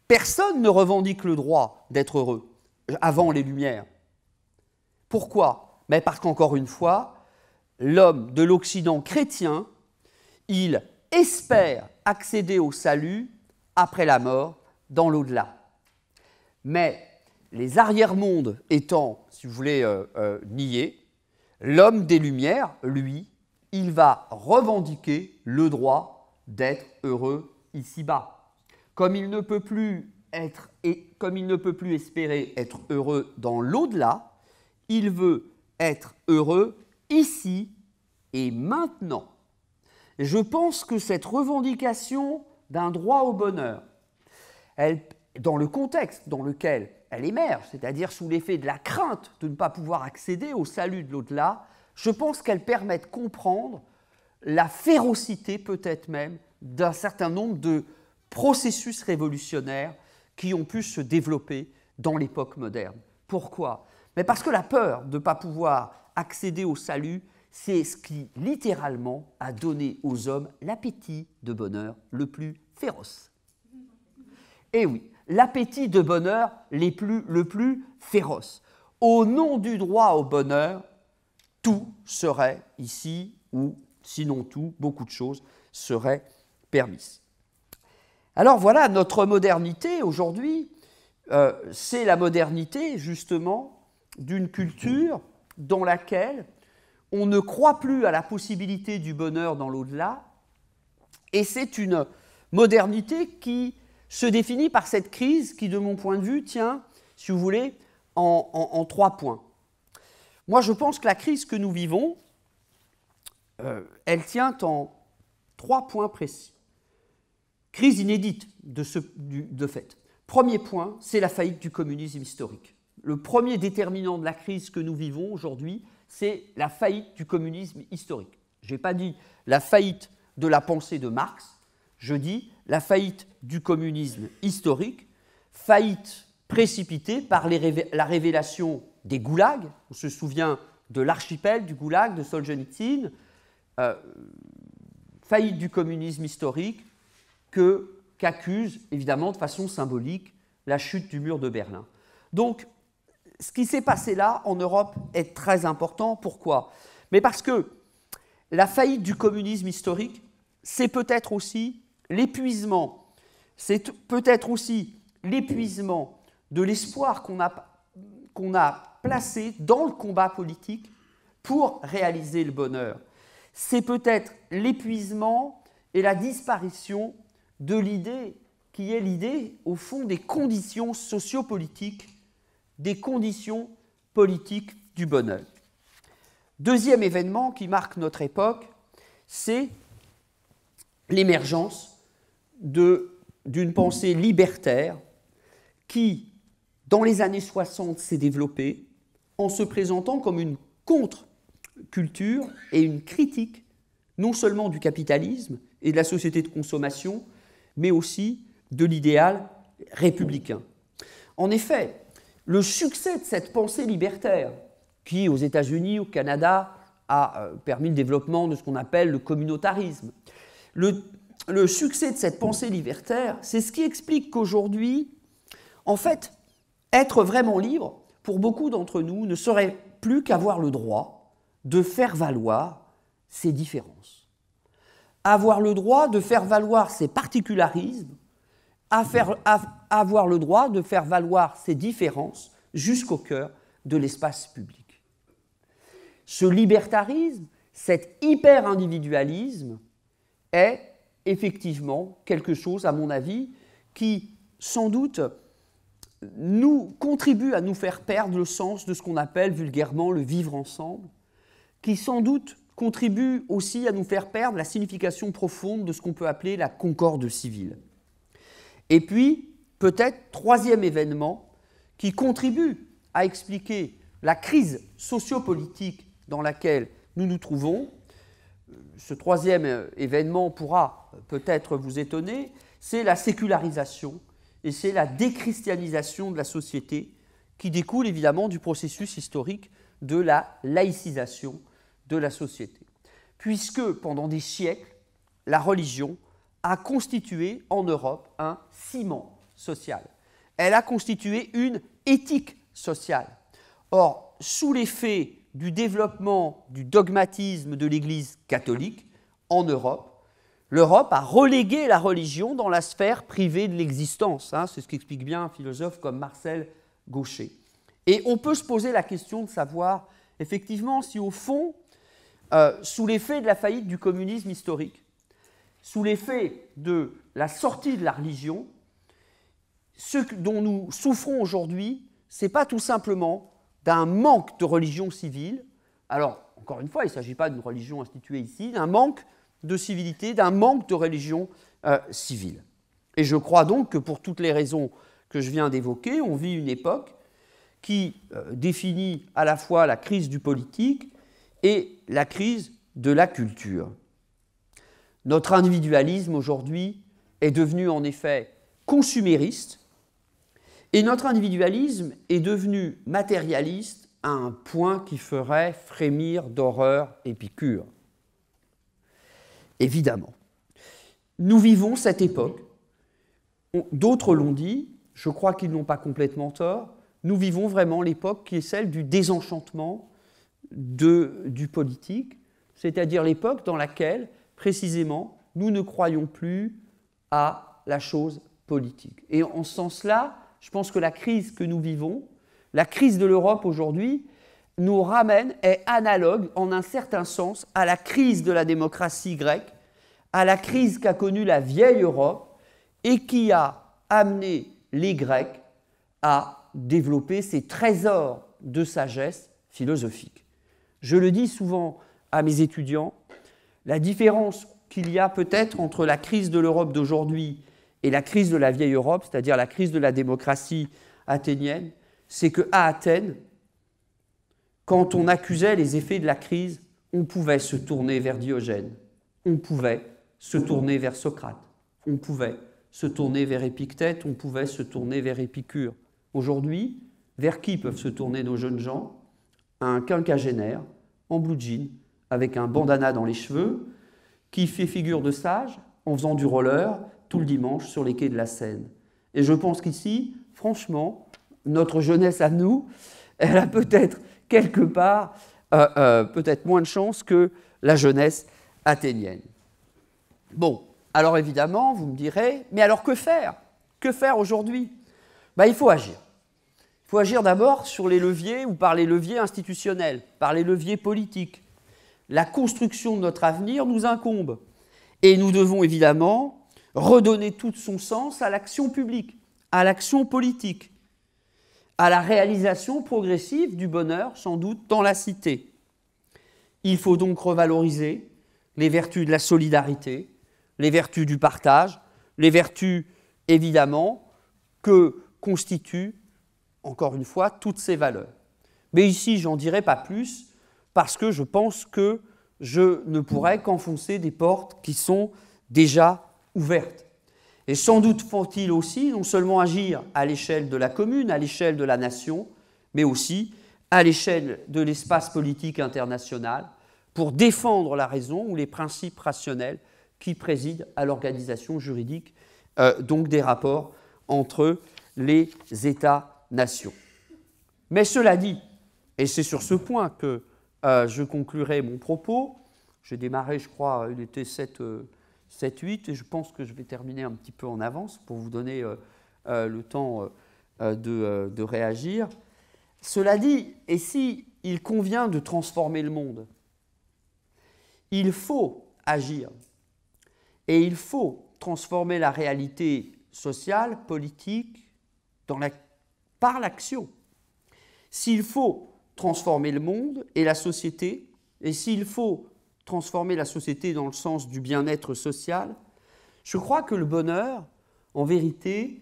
Personne ne revendique le droit d'être heureux avant les Lumières. Pourquoi Mais parce qu'encore une fois, l'homme de l'Occident chrétien, il espère accéder au salut après la mort dans l'au-delà. Mais les arrière-mondes étant, si vous voulez, euh, euh, niés, l'homme des Lumières, lui, il va revendiquer le droit d'être heureux ici-bas. Comme il ne peut plus être et comme il ne peut plus espérer être heureux dans l'au-delà, il veut être heureux ici et maintenant. Je pense que cette revendication d'un droit au bonheur, dans le contexte dans lequel elle émerge, c'est-à-dire sous l'effet de la crainte de ne pas pouvoir accéder au salut de l'au-delà, je pense qu'elle permet de comprendre la férocité peut-être même d'un certain nombre de processus révolutionnaires qui ont pu se développer dans l'époque moderne. Pourquoi Mais parce que la peur de ne pas pouvoir accéder au salut c'est ce qui littéralement a donné aux hommes l'appétit de bonheur le plus féroce. Eh oui, l'appétit de bonheur les plus, le plus féroce. Au nom du droit au bonheur, tout serait ici, ou sinon tout, beaucoup de choses seraient permises. Alors voilà, notre modernité aujourd'hui, euh, c'est la modernité justement d'une culture dans laquelle on ne croit plus à la possibilité du bonheur dans l'au-delà, et c'est une modernité qui se définit par cette crise qui, de mon point de vue, tient, si vous voulez, en, trois points. Moi, je pense que la crise que nous vivons, euh, elle tient en trois points précis. Crise inédite de fait. Premier point, c'est la faillite du communisme historique. Le premier déterminant de la crise que nous vivons aujourd'hui, c'est la faillite du communisme historique. Je n'ai pas dit la faillite de la pensée de Marx, je dis la faillite du communisme historique, faillite précipitée par la révélation des goulags. On se souvient de l'archipel du goulag de Solzhenitsyn, euh, faillite du communisme historique que qu'accuse évidemment de façon symbolique la chute du mur de Berlin. Donc ce qui s'est passé là en Europe est très important. Pourquoi Mais parce que la faillite du communisme historique, c'est peut-être aussi l'épuisement, c'est peut-être aussi l'épuisement de l'espoir qu'on a, qu'on a placé dans le combat politique pour réaliser le bonheur. C'est peut-être l'épuisement et la disparition de l'idée qui est l'idée, au fond, des conditions sociopolitiques des conditions politiques du bonheur. Deuxième événement qui marque notre époque, c'est l'émergence d'une pensée libertaire qui, dans les années 60, s'est développée en se présentant comme une contre-culture et une critique non seulement du capitalisme et de la société de consommation, mais aussi de l'idéal républicain. En effet, le succès de cette pensée libertaire, qui aux États-Unis, au Canada, a euh, permis le développement de ce qu'on appelle le communautarisme, le, succès de cette pensée libertaire, c'est ce qui explique qu'aujourd'hui, en fait, être vraiment libre, pour beaucoup d'entre nous, ne serait plus qu'avoir le droit de faire valoir ses différences. Avoir le droit de faire valoir ses particularismes à faire, avoir le droit de faire valoir ses différences jusqu'au cœur de l'espace public. Ce libertarisme, cet hyper-individualisme est effectivement quelque chose, à mon avis, qui sans doute nous contribue à nous faire perdre le sens de ce qu'on appelle vulgairement le vivre ensemble, qui sans doute contribue aussi à nous faire perdre la signification profonde de ce qu'on peut appeler la concorde civile. Et puis, peut-être, troisième événement qui contribue à expliquer la crise sociopolitique dans laquelle nous nous trouvons, ce troisième euh, événement pourra peut-être vous étonner, c'est la sécularisation et c'est la déchristianisation de la société qui découle évidemment du processus historique de la laïcisation de la société. Puisque pendant des siècles, la religion a constitué en Europe un ciment social. Elle a constitué une éthique sociale. Or, sous l'effet du développement du dogmatisme de l'Église catholique en Europe, l'Europe a relégué la religion dans la sphère privée de l'existence. Hein. C'est ce qu'explique bien un philosophe comme Marcel Gaucher. Et on peut se poser la question de savoir effectivement si au fond, euh, sous l'effet de la faillite du communisme historique, sous l'effet de la sortie de la religion, ce dont nous souffrons aujourd'hui, ce n'est pas tout simplement d'un manque de religion civile. Alors, encore une fois, il ne s'agit pas d'une religion instituée ici, d'un manque de civilité, d'un manque de religion euh, civile. Et je crois donc que pour toutes les raisons que je viens d'évoquer, on vit une époque qui euh, définit à la fois la crise du politique et la crise de la culture. Notre individualisme aujourd'hui est devenu en effet consumériste et notre individualisme est devenu matérialiste à un point qui ferait frémir d'horreur Épicure. Évidemment. Nous vivons cette époque. D'autres l'ont dit, je crois qu'ils n'ont pas complètement tort. Nous vivons vraiment l'époque qui est celle du désenchantement du politique, c'est-à-dire l'époque dans laquelle précisément, nous ne croyons plus à la chose politique. Et en ce sens-là, je pense que la crise que nous vivons, la crise de l'Europe aujourd'hui, nous ramène, est analogue en un certain sens à la crise de la démocratie grecque, à la crise qu'a connue la vieille Europe et qui a amené les Grecs à développer ces trésors de sagesse philosophique. Je le dis souvent à mes étudiants, la différence qu'il y a peut-être entre la crise de l'Europe d'aujourd'hui et la crise de la vieille Europe, c'est-à-dire la crise de la démocratie athénienne, c'est qu'à Athènes, quand on accusait les effets de la crise, on pouvait se tourner vers Diogène, on pouvait se tourner vers Socrate, on pouvait se tourner vers Épictète, on pouvait se tourner vers Épicure. Aujourd'hui, vers qui peuvent se tourner nos jeunes gens Un quinquagénaire en blue jean avec un bandana dans les cheveux, qui fait figure de sage en faisant du roller tout le dimanche sur les quais de la Seine. Et je pense qu'ici, franchement, notre jeunesse à nous, elle a peut-être quelque part, euh, euh, peut-être moins de chance que la jeunesse athénienne. Bon, alors évidemment, vous me direz, mais alors que faire Que faire aujourd'hui bah, Il faut agir. Il faut agir d'abord sur les leviers ou par les leviers institutionnels, par les leviers politiques la construction de notre avenir nous incombe. Et nous devons évidemment redonner tout son sens à l'action publique, à l'action politique, à la réalisation progressive du bonheur, sans doute, dans la cité. Il faut donc revaloriser les vertus de la solidarité, les vertus du partage, les vertus, évidemment, que constituent, encore une fois, toutes ces valeurs. Mais ici, j'en dirai pas plus, parce que je pense que je ne pourrais qu'enfoncer des portes qui sont déjà ouvertes. Et sans doute faut-il aussi non seulement agir à l'échelle de la commune, à l'échelle de la nation, mais aussi à l'échelle de l'espace politique international pour défendre la raison ou les principes rationnels qui président à l'organisation juridique, euh, donc des rapports entre les États-nations. Mais cela dit, et c'est sur ce point que euh, je conclurai mon propos. J'ai démarré, je crois, il était 7, 8, euh, et je pense que je vais terminer un petit peu en avance pour vous donner euh, le temps de, réagir. Cela dit, et si il convient de transformer le monde, il faut agir et il faut transformer la réalité sociale, politique, dans la, par l'action. S'il faut transformer le monde et la société, et s'il faut transformer la société dans le sens du bien-être social, je crois que le bonheur, en vérité,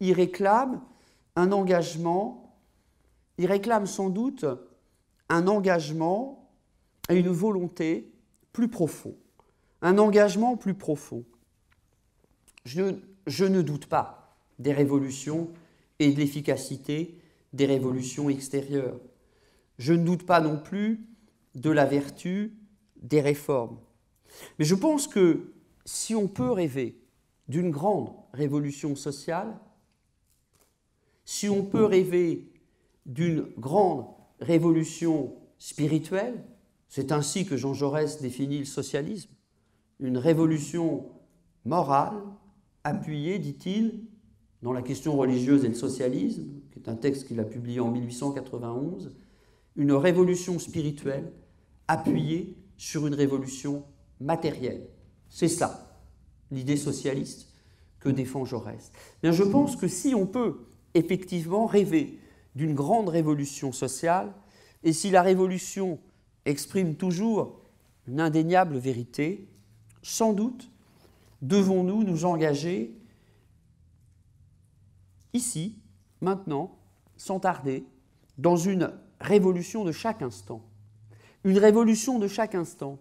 il réclame un engagement, il réclame sans doute un engagement et une volonté plus profond, un engagement plus profond. Je ne, je ne doute pas des révolutions et de l'efficacité des révolutions extérieures. Je ne doute pas non plus de la vertu des réformes. Mais je pense que si on peut rêver d'une grande révolution sociale, si on peut rêver d'une grande révolution spirituelle, c'est ainsi que Jean Jaurès définit le socialisme, une révolution morale appuyée, dit-il, dans la question religieuse et le socialisme, qui est un texte qu'il a publié en 1891, une révolution spirituelle appuyée sur une révolution matérielle. C'est ça, l'idée socialiste que défend Jaurès. Bien, je pense que si on peut effectivement rêver d'une grande révolution sociale, et si la révolution exprime toujours une indéniable vérité, sans doute devons-nous nous engager ici, maintenant, sans tarder, dans une révolution de chaque instant. Une révolution de chaque instant.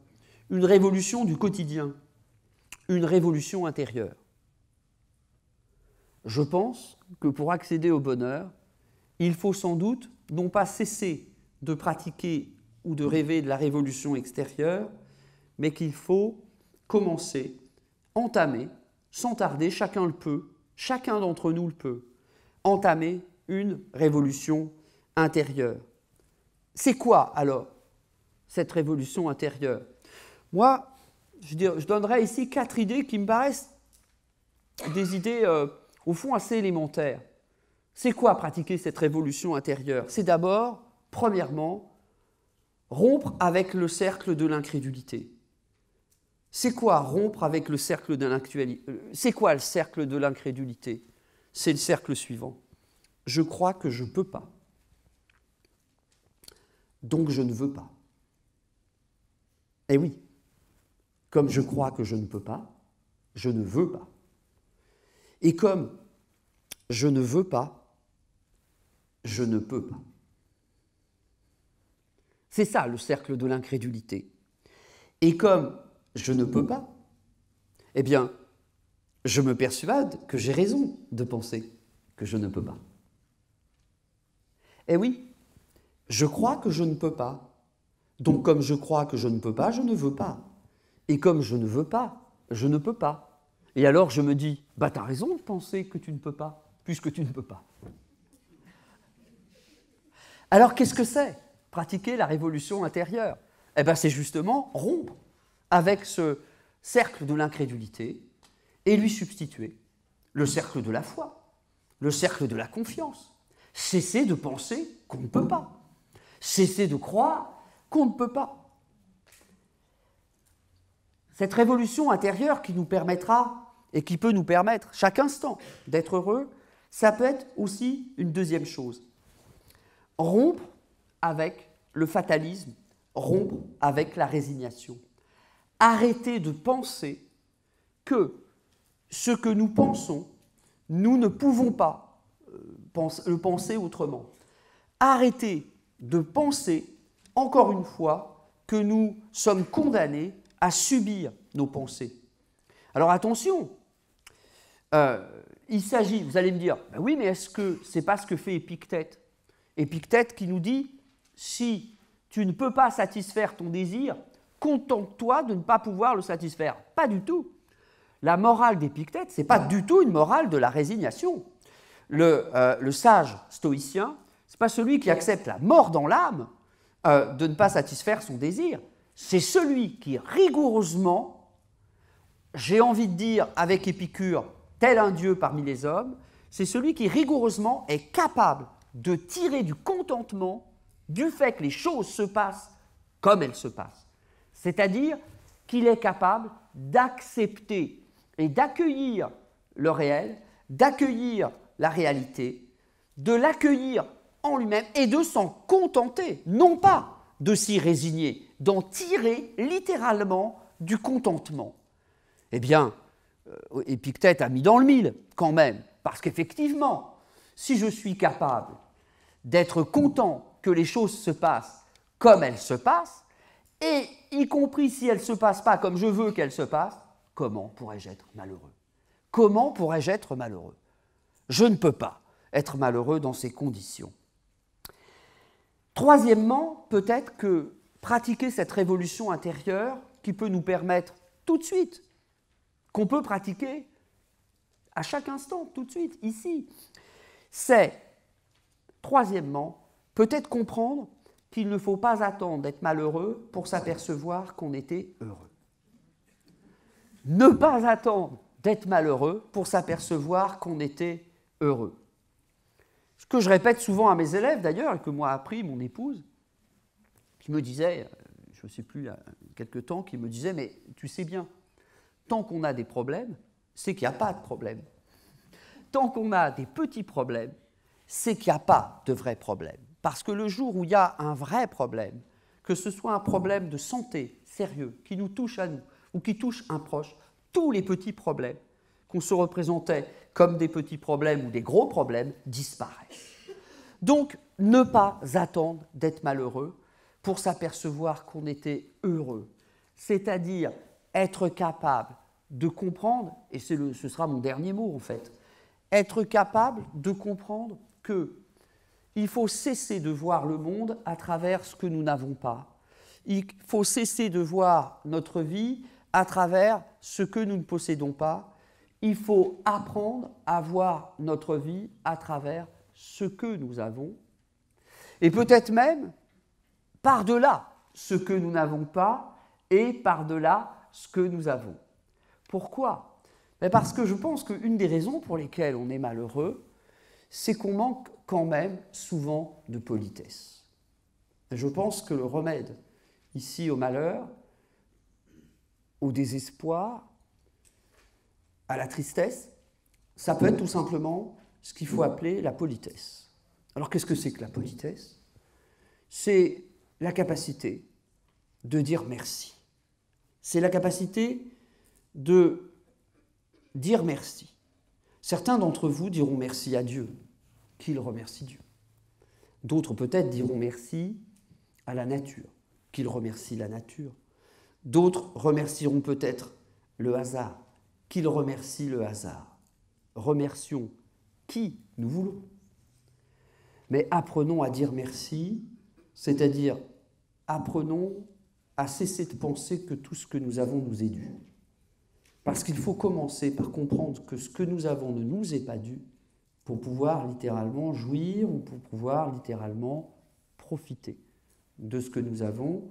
Une révolution du quotidien. Une révolution intérieure. Je pense que pour accéder au bonheur, il faut sans doute non pas cesser de pratiquer ou de rêver de la révolution extérieure, mais qu'il faut commencer, entamer, sans tarder, chacun le peut, chacun d'entre nous le peut, entamer une révolution intérieure. C'est quoi alors cette révolution intérieure Moi, je, dirais, je, donnerai ici quatre idées qui me paraissent des idées euh, au fond assez élémentaires. C'est quoi pratiquer cette révolution intérieure C'est d'abord, premièrement, rompre avec le cercle de l'incrédulité. C'est quoi rompre avec le cercle de euh, C'est quoi le cercle de l'incrédulité C'est le cercle suivant. Je crois que je ne peux pas donc je ne veux pas. Eh oui, comme je crois que je ne peux pas, je ne veux pas. Et comme je ne veux pas, je ne peux pas. C'est ça le cercle de l'incrédulité. Et comme je ne peux pas, eh bien, je me persuade que j'ai raison de penser que je ne peux pas. Eh oui, je crois que je ne peux pas. Donc mm. comme je crois que je ne peux pas, je ne veux pas. Et comme je ne veux pas, je ne peux pas. Et alors je me dis, bah t'as raison de penser que tu ne peux pas, puisque tu ne peux pas. Alors qu'est-ce que c'est pratiquer la révolution intérieure Eh bien c'est justement rompre avec ce cercle de l'incrédulité et lui substituer le cercle de la foi, le cercle de la confiance. Cesser de penser qu'on ne peut pas cesser de croire qu'on ne peut pas. Cette révolution intérieure qui nous permettra et qui peut nous permettre chaque instant d'être heureux, ça peut être aussi une deuxième chose. Rompre avec le fatalisme, rompre avec la résignation. Arrêter de penser que ce que nous pensons, nous ne pouvons pas euh, le penser autrement. Arrêter de penser, encore une fois, que nous sommes condamnés à subir nos pensées. Alors attention, euh, il s'agit, vous allez me dire, ben oui, mais est-ce que c'est pas ce que fait Épictète Épictète qui nous dit, si tu ne peux pas satisfaire ton désir, contente-toi de ne pas pouvoir le satisfaire. Pas du tout. La morale d'Épictète, ce n'est pas du tout une morale de la résignation. le euh, sage stoïcien ce n'est pas celui qui accepte la mort dans l'âme euh, de ne pas satisfaire son désir. C'est celui qui rigoureusement, j'ai envie de dire avec Épicure, tel un dieu parmi les hommes, c'est celui qui rigoureusement est capable de tirer du contentement du fait que les choses se passent comme elles se passent. C'est-à-dire qu'il est capable d'accepter et d'accueillir le réel, d'accueillir la réalité, de l'accueillir en lui-même et de s'en contenter, non pas de s'y résigner, d'en tirer littéralement du contentement. Eh bien, euh, Épictète a mis dans le mille quand même, parce qu'effectivement, si je suis capable d'être content que les choses se passent comme elles se passent, et y compris si elles ne se passent pas comme je veux qu'elles se passent, comment pourrais-je être malheureux Comment pourrais-je être malheureux Je ne peux pas être malheureux dans ces conditions. Troisièmement, peut-être que pratiquer cette révolution intérieure qui peut nous permettre tout de suite, qu'on peut pratiquer à chaque instant, tout de suite, ici, c'est, troisièmement, peut-être comprendre qu'il ne faut pas attendre d'être malheureux pour s'apercevoir qu'on était heureux. Ne pas attendre d'être malheureux pour s'apercevoir qu'on était heureux. Ce que je répète souvent à mes élèves d'ailleurs, et que moi a appris mon épouse, qui me disait, euh, je ne sais plus, il y a quelques temps, qui me disait, mais tu sais bien, tant qu'on a des problèmes, c'est qu'il n'y a pas de problème. Tant qu'on a des petits problèmes, c'est qu'il n'y a pas de vrai problème. Parce que le jour où il y a un vrai problème, que ce soit un problème de santé sérieux qui nous touche à nous ou qui touche un proche, tous les petits problèmes qu'on se représentait comme des petits problèmes ou des gros problèmes, disparaissent. Donc, ne pas attendre d'être malheureux pour s'apercevoir qu'on était heureux, c'est-à-dire être capable de comprendre, et ce sera mon dernier mot en fait, être capable de comprendre que il faut cesser de voir le monde à travers ce que nous n'avons pas. Il faut cesser de voir notre vie à travers ce que nous ne possédons pas il faut apprendre à voir notre vie à travers ce que nous avons, et peut-être même par-delà ce que nous n'avons pas et par-delà ce que nous avons. Pourquoi ben Parce que je pense qu'une des raisons pour lesquelles on est malheureux, c'est qu'on manque quand même souvent de politesse. Je pense que le remède ici au malheur, au désespoir, à la tristesse, ça peut être tout simplement ce qu'il faut appeler la politesse. Alors qu'est-ce que c'est que la politesse C'est la capacité de dire merci. C'est la capacité de dire merci. Certains d'entre vous diront merci à Dieu, qu'il remercie Dieu. D'autres peut-être diront merci à la nature, qu'il remercie la nature. D'autres remercieront peut-être le hasard, qu'il remercie le hasard. Remercions qui nous voulons. Mais apprenons à dire merci, c'est-à-dire apprenons à cesser de penser que tout ce que nous avons nous est dû. Parce qu'il faut commencer par comprendre que ce que nous avons ne nous est pas dû pour pouvoir littéralement jouir ou pour pouvoir littéralement profiter de ce que nous avons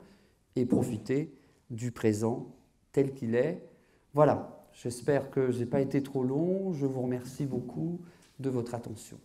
et profiter du présent tel qu'il est. Voilà, J'espère que je n'ai pas été trop long. Je vous remercie beaucoup de votre attention.